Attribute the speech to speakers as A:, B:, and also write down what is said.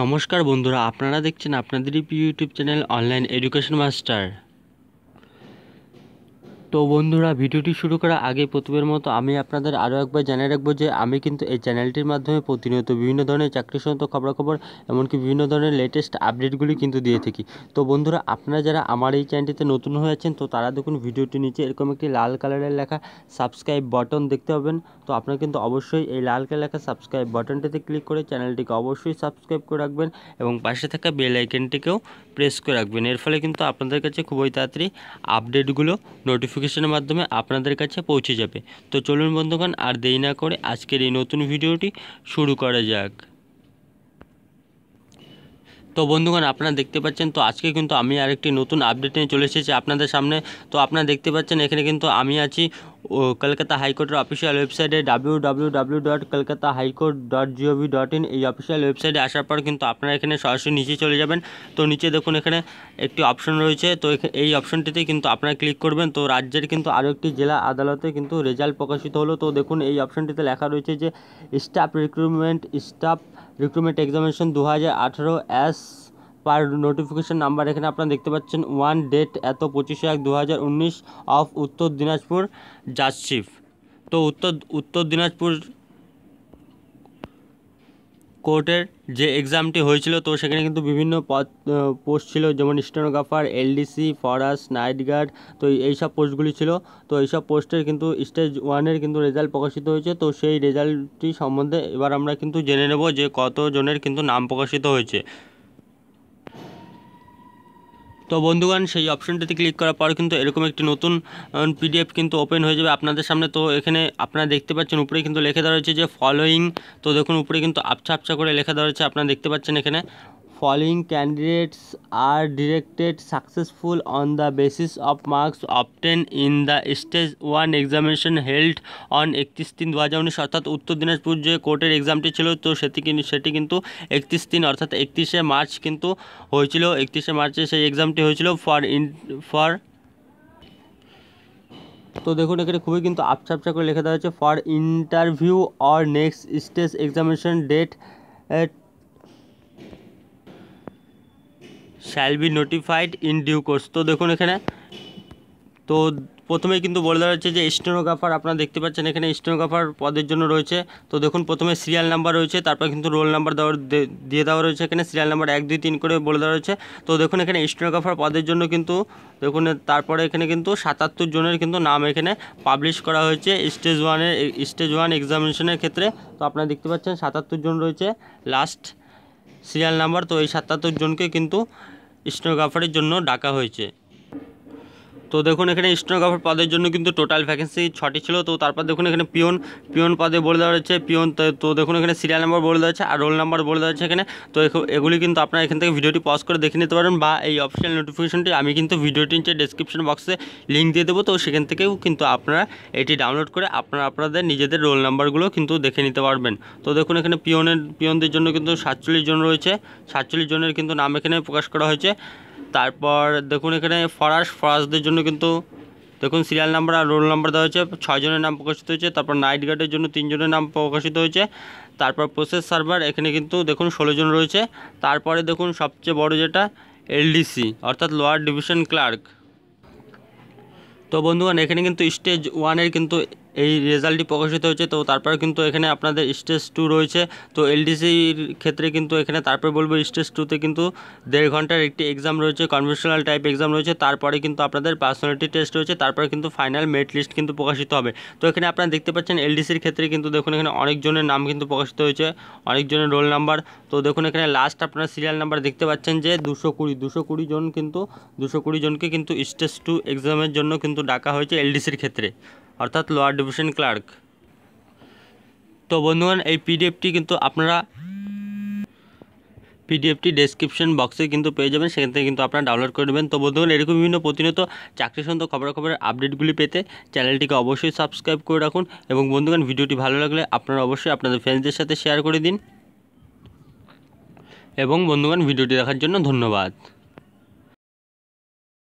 A: নমস্কার বন্ধুরা আপনারা দেখছেন আপনাদেরই প্রিয় YouTube channel online education master তো বন্ধুরা ভিডিওটি শুরু করার আগে প্রথমের মতো আমি আপনাদের আরও একবার জানিয়ে রাখবো যে আমি কিন্তু এই চ্যানেলটির মাধ্যমে প্রতিনিয়ত বিভিন্ন ধরনের চাকরি সংক্রান্ত খবরাখবর এমনকি বিভিন্ন ধরনের লেটেস্ট আপডেটগুলি কিন্তু দিয়ে থাকি তো বন্ধুরা আপনারা যারা আমার এই চ্যানেলটিতে নতুন হয়ে আছেন তো তারা দেখুন ভিডিওটি নিচে এরকম একটি লাল কালারের লেখা সাবস্ক্রাইব বাটন দেখতে পাবেন তো আপনারা কিন্তু অবশ্যই এই লাল কালার লেখা সাবস্ক্রাইব বাটনটিতে ক্লিক করে চ্যানেলটিকে অবশ্যই সাবস্ক্রাইব করে রাখবেন এবং পাশে থাকা বেল আইকনটিকেও প্রেস করে রাখবেন এর ফলে কিন্তু আপনাদের কাছে খুবই তাড়াতাড়ি আপডেটগুলো নোটিফিকেশন নোটিফিকেশনের মাধ্যমে আপনাদের কাছে পৌঁছে যাবে তো চলুন বন্ধুগণ আর দেরি না করে আজকের এই নতুন ভিডিওটি শুরু করা যাক তো বন্ধুগণ আপনারা দেখতে পাচ্ছেন তো আজকে কিন্তু আমি আরেকটি নতুন আপডেট নিয়ে চলে এসেছি আপনাদের সামনে তো আপনারা দেখতে পাচ্ছেন এখানে কিন্তু আমি আছি কলকাতা হাইকোর্টের অফিসিয়াল ওয়েবসাইটে W W W dot Kolkata high court dot gov dot in এই অফিসিয়াল ওয়েবসাইটে আসার পর কিন্তু আপনারা এখানে সরাসরি নিচে চলে যাবেন তো নিচে দেখুন এখানে একটি অপশন রয়েছে তো এই অপশনটিতে কিন্তু আপনারা ক্লিক করবেন তো রাজ্যের কিন্তু আরও একটি জেলা আদালতে কিন্তু রেজাল্ট প্রকাশিত হলো তো দেখুন এই অপশনটিতে লেখা রয়েছে যে staff recruitment staff recruitment examination দু হাজার আঠারো অ্যাস পার নোটিফিকেশন নাম্বার এখানে আপনারা দেখতে পাচ্ছেন ওয়ান ডেট এত পঁচিশে এক দু অফ উত্তর দিনাজপুর জাজশিপ তো উত্তর উত্তর দিনাজপুর কোর্টের যে এক্সামটি হয়েছিল তো সেখানে কিন্তু বিভিন্ন পদ পোস্ট ছিল যেমন স্টেনোগ্রাফার এলডিসি ফরাস নাইট গার্ড তো এইসব পোস্টগুলি ছিল তো এইসব পোস্টের কিন্তু স্টেজ ওয়ানের কিন্তু রেজাল্ট প্রকাশিত হয়েছে তো সেই রেজাল্টটি সম্বন্ধে এবার আমরা কিন্তু জেনে নেব যে কতজনের কিন্তু নাম প্রকাশিত হয়েছে তো বন্ধুগণ সেই অপশনটিতে ক্লিক করার পর কিন্তু এরকম একটি নতুন পিডিএফ কিন্তু ওপেন হয়ে যাবে আপনাদের সামনে তো এখানে আপনারা দেখতে পাচ্ছেন উপরে কিন্তু লেখা দেওয়া রয়েছে যে ফলোয়িং তো দেখুন উপরে কিন্তু আপছা আপছা করে লেখা দেওয়া রয়েছে আপনারা দেখতে পাচ্ছেন এখানে following candidates are directed successful on the basis of marks obtained in the stage 1 examination held on 31 তিন দু হাজার উনিশ অর্থাৎ উত্তর দিনাজপুর যে কোর্টের এক্সামটি ছিল তো সেটি সেটি কিন্তু একত্রিশ তিন অর্থাৎ একত্রিশে মার্চ কিন্তু হয়েছিল একত্রিশে মার্চে সেই এক্সামটি হয়েছিল ফর ইন ফর তো দেখুন এখানে খুবই কিন্তু আপচাপচা করে লেখা দেওয়া হয়েছে for interview or next stage examination date shall be notified in due course তো দেখুন এখানে তো প্রথমে কিন্তু বলে দেওয়া হচ্ছে যে স্টেনোগ্রাফার আপনারা দেখতে পাচ্ছেন এখানে স্টেনোগ্রাফার পদের জন্য রয়েছে তো দেখুন প্রথমে সিরিয়াল নাম্বার রয়েছে তারপর কিন্তু রোল নাম্বার দেওয়া দিয়ে দেওয়া রয়েছে এখানে সিরিয়াল নাম্বার এক দুই তিন করে বলে দেওয়া রয়েছে তো দেখুন এখানে স্টেনোগ্রাফার পদের জন্য কিন্তু দেখুন তারপরে এখানে কিন্তু সাতাত্তর জনের কিন্তু নাম এখানে পাবলিশ করা হয়েছে স্টেজ ওয়ানের স্টেজ ওয়ান এক্সামিনেশনের ক্ষেত্রে তো আপনারা দেখতে পাচ্ছেন সাতাত্তর জন রয়েছে লাস্ট সিরিয়াল নাম্বার তো এই সাতাত্তর জনকে কিন্তু স্টেনোগ্রাফারের জন্য ডাকা হয়েছে তো দেখুন এখানে স্টোনোগ্রাফার পদের জন্য কিন্তু টোটাল ভ্যাকেন্সি ছটি ছিল তো তারপর দেখুন এখানে পিয়ন পিয়ন পদে বলে দেওয়া হচ্ছে পিয়ন তো দেখুন এখানে সিরিয়াল নাম্বার বলে দেওয়া হচ্ছে আর রোল নাম্বার বলে দেওয়া হচ্ছে এখানে তো এগুলি কিন্তু আপনারা এখান থেকে ভিডিওটি পজ করে দেখে নিতে পারেন বা এই অফিসিয়াল নোটিফিকেশনটি আমি কিন্তু ভিডিওটি নিচে ডিসক্রিপশন বক্সে লিঙ্ক দিয়ে দেবো তো সেখান থেকেও কিন্তু আপনারা এটি ডাউনলোড করে আপনারা আপনাদের নিজেদের রোল নাম্বারগুলো কিন্তু দেখে নিতে পারবেন তো দেখুন এখানে পিয়নের পিয়নদের জন্য কিন্তু সাতচল্লিশ জন রয়েছে সাতচল্লিশ জনের কিন্তু নাম এখানে প্রকাশ করা হয়েছে তারপর দেখুন এখানে ফরাস ফরাসদের জন্য কিন্তু দেখুন সিরিয়াল নাম্বার আর রোল নাম্বার দেওয়া হয়েছে ছয়জনের নাম প্রকাশিত হয়েছে তারপর নাইট গার্ডের জন্য তিনজনের নাম প্রকাশিত হয়েছে তারপর প্রসেস সার্ভার এখানে কিন্তু দেখুন ষোলোজন রয়েছে তারপরে দেখুন সবচেয়ে বড় যেটা এলডিসি অর্থাৎ লোয়ার ডিভিশন ক্লার্ক তো বন্ধুগণ এখানে কিন্তু স্টেজ ওয়ানের কিন্তু এই রেজাল্টটি প্রকাশিত হয়েছে তো তারপরে কিন্তু এখানে আপনাদের স্টেজ টু রয়েছে তো এলডিসির ক্ষেত্রে কিন্তু এখানে তারপরে বলবো স্টেজ টুতে কিন্তু দেড় ঘন্টার একটি এক্সাম রয়েছে কনভেনশনাল টাইপ এক্সাম রয়েছে তারপরে কিন্তু আপনাদের পার্সোনালিটি টেস্ট রয়েছে তারপরে কিন্তু ফাইনাল মেরিট লিস্ট কিন্তু প্রকাশিত হবে তো এখানে আপনারা দেখতে পাচ্ছেন এলডিসির ক্ষেত্রে কিন্তু দেখুন এখানে অনেকজনের নাম কিন্তু প্রকাশিত হয়েছে অনেকজনের রোল নাম্বার তো দেখুন এখানে লাস্ট আপনারা সিরিয়াল নাম্বার দেখতে পাচ্ছেন যে দুশো কুড়ি দুশো কুড়ি জন কিন্তু দুশো কুড়ি জনকে কিন্তু স্টেজ টু এক্সামের জন্য কিন্তু ডাকা হয়েছে এলডিসির ক্ষেত্রে অর্থাৎ লোয়ার ডিভিশন ক্লার্ক তো বন্ধুগণ এই পিডিএফটি কিন্তু আপনারা পিডিএফটি ডেসক্রিপশন বক্সে কিন্তু পেয়ে যাবেন সেখান থেকে কিন্তু আপনারা ডাউনলোড করে নেবেন তো বন্ধুগণ এরকম বিভিন্ন প্রতিনিয়ত চাকরি সংক্রান্ত খবরাখবরের আপডেটগুলি পেতে চ্যানেলটিকে অবশ্যই সাবস্ক্রাইব করে রাখুন এবং বন্ধুগণ ভিডিওটি ভালো লাগলে আপনারা অবশ্যই আপনাদের ফ্রেন্ডসদের সাথে শেয়ার করে দিন এবং বন্ধুগণ ভিডিওটি দেখার জন্য ধন্যবাদ